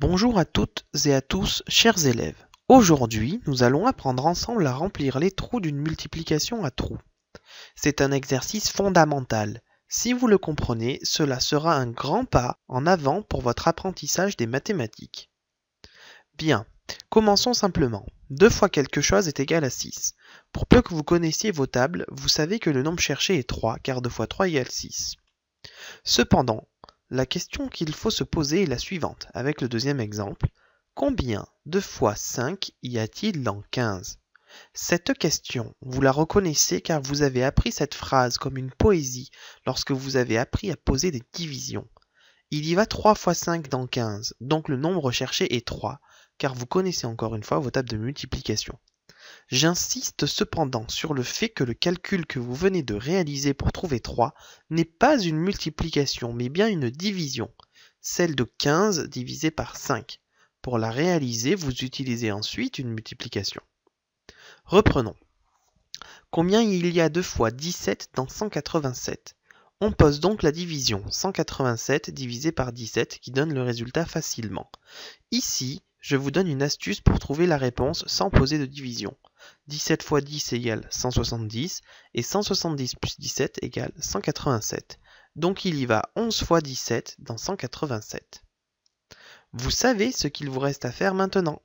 Bonjour à toutes et à tous, chers élèves. Aujourd'hui, nous allons apprendre ensemble à remplir les trous d'une multiplication à trous. C'est un exercice fondamental. Si vous le comprenez, cela sera un grand pas en avant pour votre apprentissage des mathématiques. Bien, commençons simplement. 2 fois quelque chose est égal à 6. Pour peu que vous connaissiez vos tables, vous savez que le nombre cherché est 3, car 2 fois 3 à 6. Cependant, la question qu'il faut se poser est la suivante, avec le deuxième exemple. Combien de fois 5 y a-t-il dans 15 Cette question, vous la reconnaissez car vous avez appris cette phrase comme une poésie lorsque vous avez appris à poser des divisions. Il y va 3 fois 5 dans 15, donc le nombre recherché est 3, car vous connaissez encore une fois vos tables de multiplication. J'insiste cependant sur le fait que le calcul que vous venez de réaliser pour trouver 3 n'est pas une multiplication mais bien une division, celle de 15 divisé par 5. Pour la réaliser, vous utilisez ensuite une multiplication. Reprenons. Combien il y a deux fois 17 dans 187 On pose donc la division 187 divisé par 17 qui donne le résultat facilement. Ici, je vous donne une astuce pour trouver la réponse sans poser de division. 17 x 10 égale 170 et 170 plus 17 égale 187. Donc il y va 11 x 17 dans 187. Vous savez ce qu'il vous reste à faire maintenant.